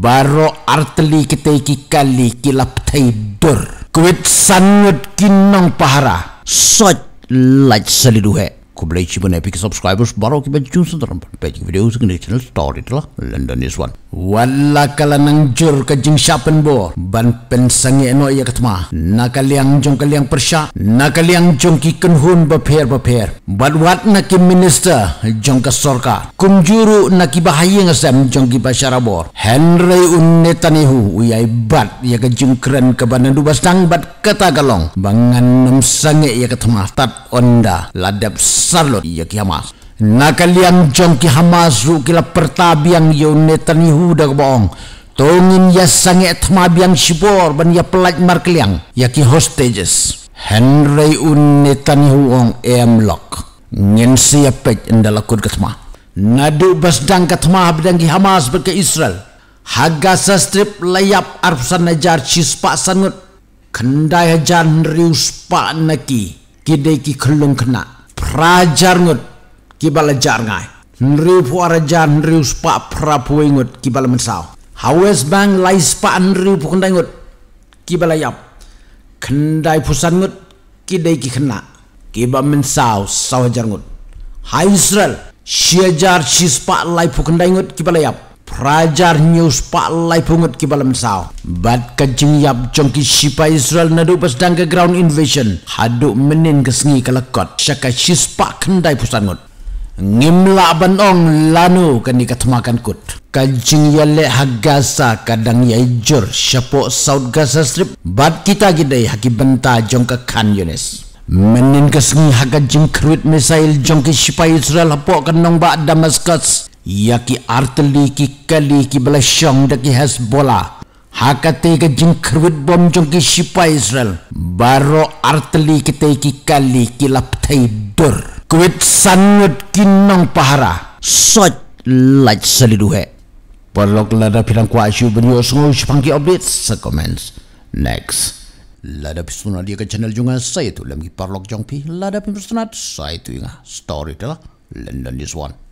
baro artli kita iki kali kila ptai dur kuit sanyut kinong pahara soj laj saliduhe kubli chip epic subscribers borrow keep a juice and rump page videos in the story to lah. London is one. Wala kalanang jur ka jing shapen bo ban pen sangi eno iya ma. na kaliang jong kaliang persya na kaliang jong ki kenhun bapher bapher ban wat na ki minister jong ka sorka kum juru na ki bahaya ngasem jong ki basara bo Henry un netanihu uyai bat iya ka jing keren ka banandu bastang bat kata galong bangan nam sangi iya ma tat onda ladap sarlon ya ki Hamas. Nakaliang jong ki Hamas ru kila pertabiang yo Netanyahu dag bohong. Tongin ya sange tmabiang sibor ban ya mar kliang. ya ki hostages. Henry un Netanyahu ong emlok. Ngin siapet indala kur katma. Nadu basdang katma habdang ki Hamas ke Israel. Haga strip layap arpsan najar cispak sangut. Kendai hajar riuspak naki. Kedai ki kelung kenak rajar ngut kibal lejar ngai. Nriu pu rajar nriu spa prapu ngut kibal mensau. Hawes bang lai spa nriu pu kendai ngut kibal ayap. Kendai pusan ngut kidei ki kena. Kibal mensau sawajar ngut. Hai Israel, siajar si spa lai pu kendai ngut kibal ayap. Prajar news pak lai pungut ki sao. Bad kencing yap jongki sipa Israel nado pas dangga ground invasion. Haduk menin kesengi kelekot. Syaka pak kendai pusat Ngimla ban ong lanu kat makan kut. Kencing yale hak Gaza kadang yajur. ijur. Syapok South Gaza Strip. Bad kita gidei haki benta jongka kan Yunis. Menin kesengi hak kajing kruit misail jongki sipa Israel hapok kenong bak Damascus ia ki artli ki kali ki belasyong da ki Hezbollah. Hakati ke jengkerwit bom jongki sipa Israel. Baro artli kita ki kali ki laptai dur. Kuit sanyut ki nong pahara. Soj laj saliduhe. Perlok lada pilang kuasyu benyo sungguh sepangki update sekomens. Next. Lada pisunat dia ke channel juga saya tu. Lagi perlok jongpi. Lada pisunat saya tu ingat. Story telah. London is one.